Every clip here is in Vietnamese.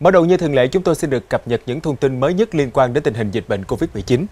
Mở đầu như thường lệ, chúng tôi xin được cập nhật những thông tin mới nhất liên quan đến tình hình dịch bệnh COVID-19.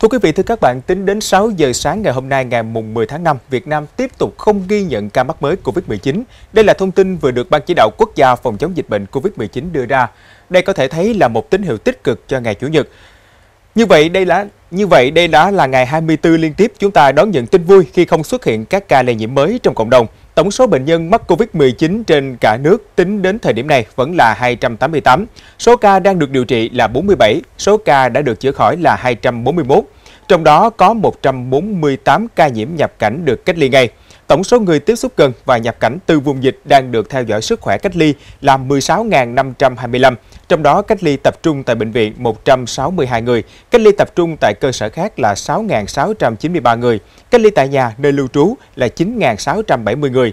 Thưa quý vị, thưa các bạn, tính đến 6 giờ sáng ngày hôm nay ngày mùng 10 tháng 5, Việt Nam tiếp tục không ghi nhận ca mắc mới COVID-19. Đây là thông tin vừa được Ban Chỉ đạo Quốc gia phòng chống dịch bệnh COVID-19 đưa ra. Đây có thể thấy là một tín hiệu tích cực cho ngày Chủ nhật. Như vậy, đây là như vậy, đây đã là ngày 24 liên tiếp chúng ta đón nhận tin vui khi không xuất hiện các ca lây nhiễm mới trong cộng đồng. Tổng số bệnh nhân mắc COVID-19 trên cả nước tính đến thời điểm này vẫn là 288. Số ca đang được điều trị là 47, số ca đã được chữa khỏi là 241. Trong đó có 148 ca nhiễm nhập cảnh được cách ly ngay. Tổng số người tiếp xúc gần và nhập cảnh từ vùng dịch đang được theo dõi sức khỏe cách ly là 16.525, trong đó cách ly tập trung tại bệnh viện 162 người, cách ly tập trung tại cơ sở khác là 6.693 người, cách ly tại nhà nơi lưu trú là 9.670 người.